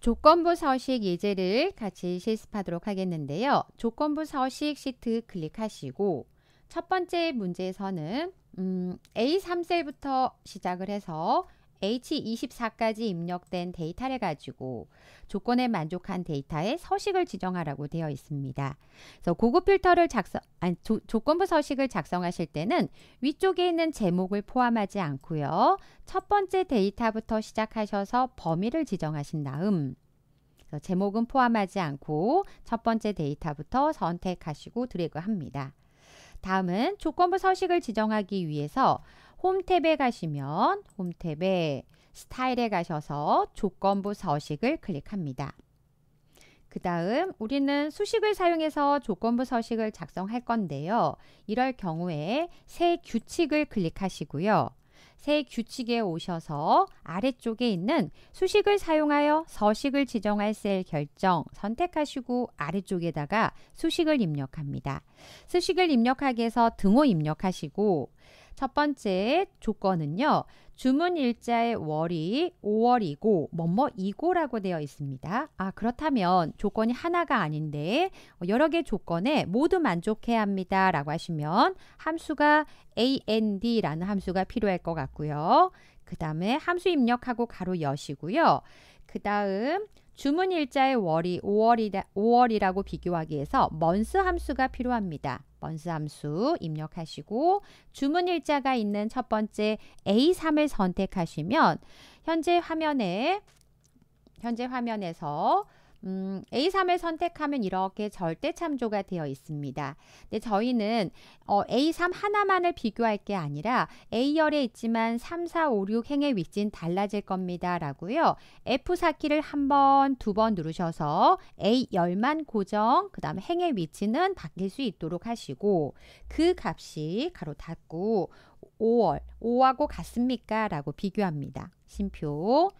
조건부 서식 예제를 같이 실습하도록 하겠는데요. 조건부 서식 시트 클릭하시고 첫 번째 문제에서는 음, A3셀부터 시작을 해서 H24까지 입력된 데이터를 가지고 조건에 만족한 데이터의 서식을 지정하라고 되어 있습니다. 그래서 고급 필터를 작성, 아니, 조, 조건부 서식을 작성하실 때는 위쪽에 있는 제목을 포함하지 않고요. 첫 번째 데이터부터 시작하셔서 범위를 지정하신 다음 제목은 포함하지 않고 첫 번째 데이터부터 선택하시고 드래그합니다. 다음은 조건부 서식을 지정하기 위해서 홈탭에 가시면 홈탭에 스타일에 가셔서 조건부 서식을 클릭합니다. 그 다음 우리는 수식을 사용해서 조건부 서식을 작성할 건데요. 이럴 경우에 새 규칙을 클릭하시고요. 새 규칙에 오셔서 아래쪽에 있는 수식을 사용하여 서식을 지정할 셀 결정 선택하시고 아래쪽에다가 수식을 입력합니다. 수식을 입력하기 위해서 등호 입력하시고 첫 번째 조건은요. 주문 일자의 월이 5월이고 뭐뭐이고라고 되어 있습니다. 아 그렇다면 조건이 하나가 아닌데 여러 개 조건에 모두 만족해야 합니다. 라고 하시면 함수가 and라는 함수가 필요할 것 같고요. 그 다음에 함수 입력하고 가로 여시고요. 그 다음 주문 일자의 월이 5월이라, 5월이라고 비교하기 위해서 먼스 함수가 필요합니다. 번스 함수 입력하시고 주문 일자가 있는 첫 번째 A3을 선택하시면 현재 화면에 현재 화면에서 음, A3을 선택하면 이렇게 절대 참조가 되어 있습니다. 근데 저희는 어, A3 하나만을 비교할 게 아니라 A열에 있지만 3, 4, 5, 6 행의 위치는 달라질 겁니다. 라고요. F4 키를 한 번, 두 번 누르셔서 A열만 고정, 그 다음 행의 위치는 바뀔 수 있도록 하시고 그 값이 가로 닫고 5월, 5하고 같습니까? 라고 비교합니다. 심표.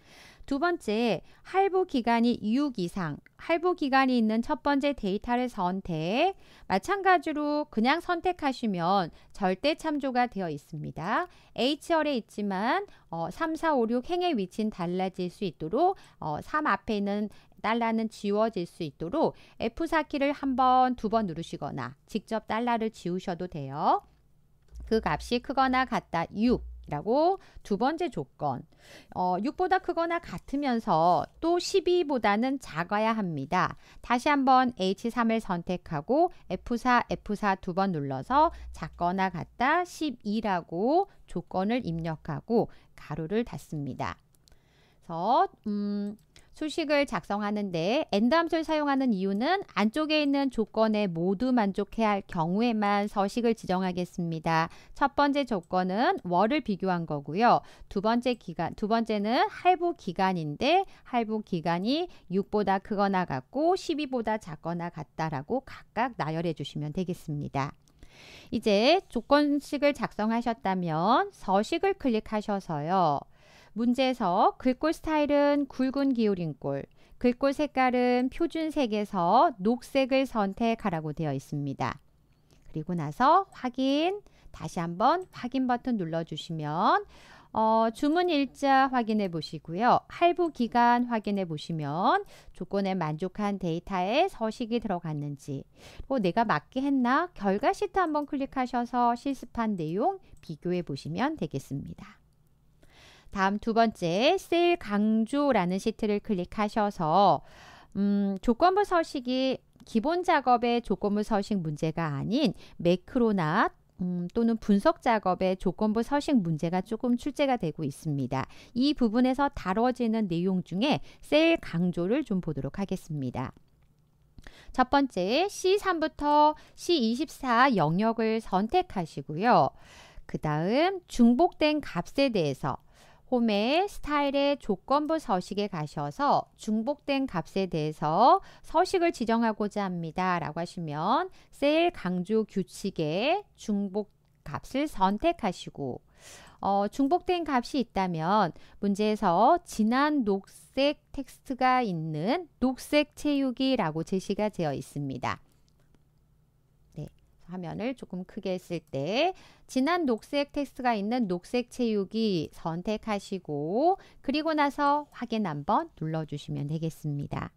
두 번째, 할부 기간이 6 이상, 할부 기간이 있는 첫 번째 데이터를 선택. 마찬가지로 그냥 선택하시면 절대 참조가 되어 있습니다. H열에 있지만 어, 3, 4, 5, 6 행의 위치는 달라질 수 있도록 어, 3 앞에 있는 달러는 지워질 수 있도록 F4키를 한 번, 두 번 누르시거나 직접 달러를 지우셔도 돼요. 그 값이 크거나 같다 6. 라고 두 번째 조건 어, 6보다 크거나 같으면서 또 12보다는 작아야 합니다. 다시 한번 H3을 선택하고 F4, F4 두 번 눌러서 작거나 같다 12라고 조건을 입력하고 가로를 닫습니다. 그래서 음, 수식을 작성하는데 앤드함수를 사용하는 이유는 안쪽에 있는 조건에 모두 만족해야 할 경우에만 서식을 지정하겠습니다. 첫 번째 조건은 월을 비교한 거고요. 두 번째 기간, 두 번째는 할부 기간인데 할부 기간이 6보다 크거나 같고 12보다 작거나 같다라고 각각 나열해 주시면 되겠습니다. 이제 조건식을 작성하셨다면 서식을 클릭하셔서요. 문제에서 글꼴 스타일은 굵은 기울임꼴, 글꼴 색깔은 표준색에서 녹색을 선택하라고 되어 있습니다. 그리고 나서 확인, 다시 한번 확인 버튼 눌러주시면 어, 주문 일자 확인해 보시고요. 할부 기간 확인해 보시면 조건에 만족한 데이터에 서식이 들어갔는지 어, 내가 맞게 했나 결과 시트 한번 클릭하셔서 실습한 내용 비교해 보시면 되겠습니다. 다음 두 번째 세일 강조라는 시트를 클릭하셔서 음, 조건부 서식이 기본 작업의 조건부 서식 문제가 아닌 매크로나 음, 또는 분석 작업의 조건부 서식 문제가 조금 출제가 되고 있습니다. 이 부분에서 다뤄지는 내용 중에 셀 강조를 좀 보도록 하겠습니다. 첫 번째 C3부터 C24 영역을 선택하시고요. 그 다음 중복된 값에 대해서 홈의 스타일의 조건부 서식에 가셔서 중복된 값에 대해서 서식을 지정하고자 합니다. 라고 하시면 세일 강조 규칙의 중복 값을 선택하시고 어, 중복된 값이 있다면 문제에서 진한 녹색 텍스트가 있는 녹색 채우기라고 제시가 되어 있습니다. 화면을 조금 크게 했을 때 진한 녹색 텍스트가 있는 녹색 채우기 선택하시고 그리고 나서 확인 한번 눌러주시면 되겠습니다.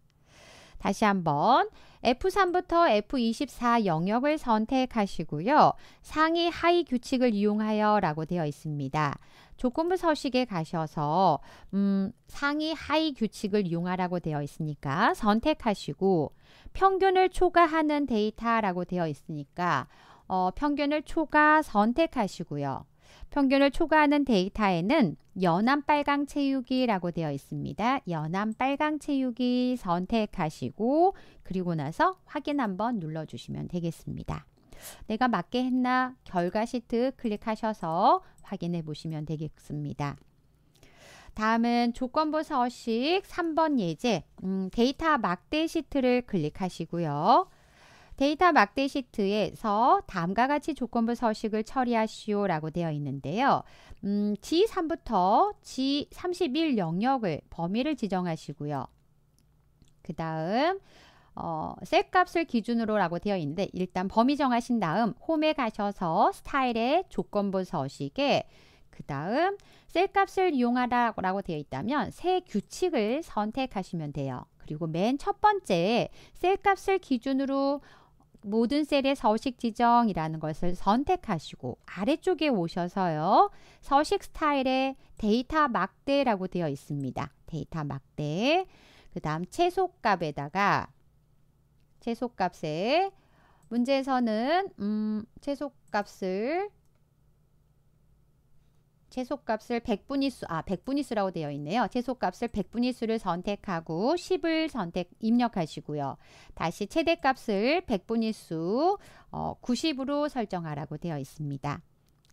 다시 한번 F3부터 F24 영역을 선택하시고요. 상위 하위 규칙을 이용하여 라고 되어 있습니다. 조건부 서식에 가셔서 음, 상위 하위 규칙을 이용하라고 되어 있으니까 선택하시고 평균을 초과하는 데이터라고 되어 있으니까 어, 평균을 초과 선택하시고요. 평균을 초과하는 데이터에는 연한 빨강 채우기라고 되어 있습니다. 연한 빨강 채우기 선택하시고 그리고 나서 확인 한번 눌러주시면 되겠습니다. 내가 맞게 했나 결과 시트 클릭하셔서 확인해 보시면 되겠습니다. 다음은 조건부 서식 3번 예제 음, 데이터 막대 시트를 클릭하시고요. 데이터 막대 시트에서 다음과 같이 조건부 서식을 처리하시오 라고 되어 있는데요. 음, G3부터 G31 영역을 범위를 지정하시고요. 그 다음 어, 셀 값을 기준으로 라고 되어 있는데 일단 범위 정하신 다음 홈에 가셔서 스타일의 조건부 서식에 그 다음 셀 값을 이용하라 라고 되어 있다면 새 규칙을 선택하시면 돼요. 그리고 맨 첫 번째 셀 값을 기준으로 모든 셀의 서식 지정이라는 것을 선택하시고 아래쪽에 오셔서요. 서식 스타일에 데이터 막대라고 되어 있습니다. 데이터 막대. 그 다음 최소값에다가 최소값에 문제에서는 음, 최소값을 최소값을 100분위수, 아 100분위수라고 되어 있네요. 최소값을 100분위수를 선택하고 10을 선택 입력하시고요. 다시 최대값을 100분위수 어, 90으로 설정하라고 되어 있습니다.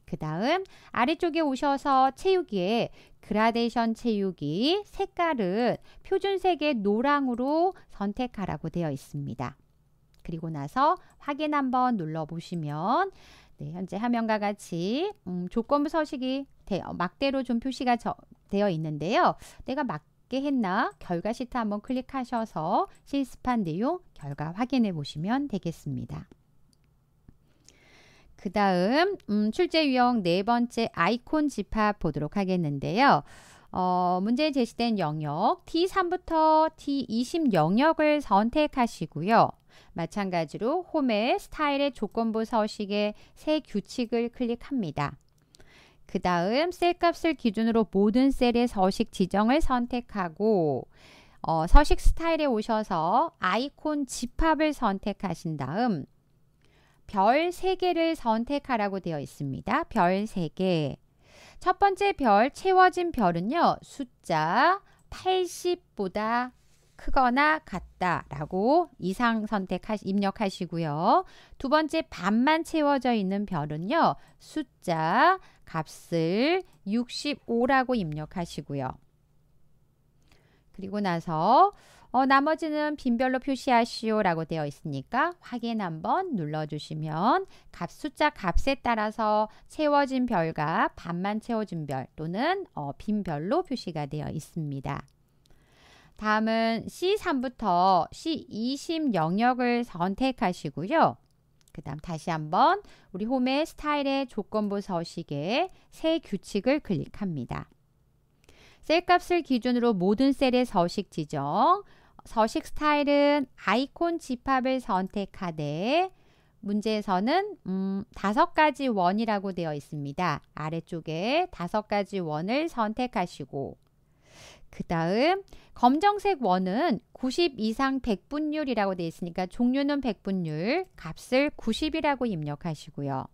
그 다음 아래쪽에 오셔서 채우기에 그라데이션 채우기 색깔은 표준색의 노랑으로 선택하라고 되어 있습니다. 그리고 나서 확인 한번 눌러보시면 네, 현재 화면과 같이 음, 조건부 서식이 같아요. 막대로 좀 표시가 저, 되어 있는데요. 내가 맞게 했나? 결과 시트 한번 클릭하셔서 실습한 내용 결과 확인해 보시면 되겠습니다. 그 다음 음, 출제 유형 네 번째 아이콘 집합 보도록 하겠는데요. 어, 문제 제시된 영역 T3부터 T20 영역을 선택하시고요. 마찬가지로 홈의 스타일의 조건부 서식의 새 규칙을 클릭합니다. 그 다음 셀 값을 기준으로 모든 셀의 서식 지정을 선택하고 어, 서식 스타일에 오셔서 아이콘 집합을 선택하신 다음 별 3개를 선택하라고 되어 있습니다. 별 3개. 첫 번째 별, 채워진 별은요. 숫자 80보다 크거나 같다라고 이상 선택하 입력하시고요. 두 번째 반만 채워져 있는 별은요. 숫자 값을 65라고 입력하시고요. 그리고 나서 어, 나머지는 빈별로 표시하시오 라고 되어 있으니까 확인 한번 눌러주시면 값 숫자 값에 따라서 채워진 별과 반만 채워진 별 또는 어, 빈별로 표시가 되어 있습니다. 다음은 C3부터 C20 영역을 선택하시고요. 그 다음 다시 한번 우리 홈의 스타일의 조건부 서식에 새 규칙을 클릭합니다. 셀 값을 기준으로 모든 셀의 서식 지정, 서식 스타일은 아이콘 집합을 선택하되 문제에서는 음, 다섯 가지 원이라고 되어 있습니다. 아래쪽에 다섯 가지 원을 선택하시고 그 다음 검정색 원은 90 이상 백분율이라고 되어 있으니까 종류는 백분율, 값을 90이라고 입력하시고요.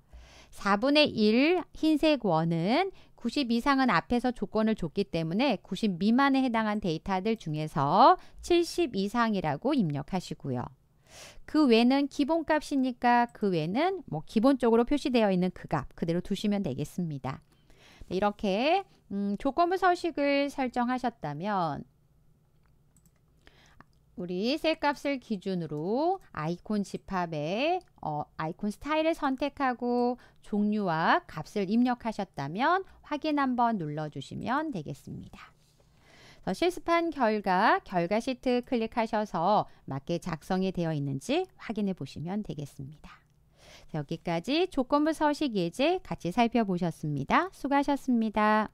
4분의 1 흰색 원은 90 이상은 앞에서 조건을 줬기 때문에 90 미만에 해당한 데이터들 중에서 70 이상이라고 입력하시고요. 그 외는 기본값이니까 그 외는 뭐 기본적으로 표시되어 있는 그 값 그대로 두시면 되겠습니다. 이렇게 음, 조건부 서식을 설정하셨다면 우리 셀 값을 기준으로 아이콘 집합에 어, 아이콘 스타일을 선택하고 종류와 값을 입력하셨다면 확인 한번 눌러주시면 되겠습니다. 실습한 결과, 결과 시트 클릭하셔서 맞게 작성이 되어 있는지 확인해 보시면 되겠습니다. 여기까지 조건부 서식 예제 같이 살펴보셨습니다. 수고하셨습니다.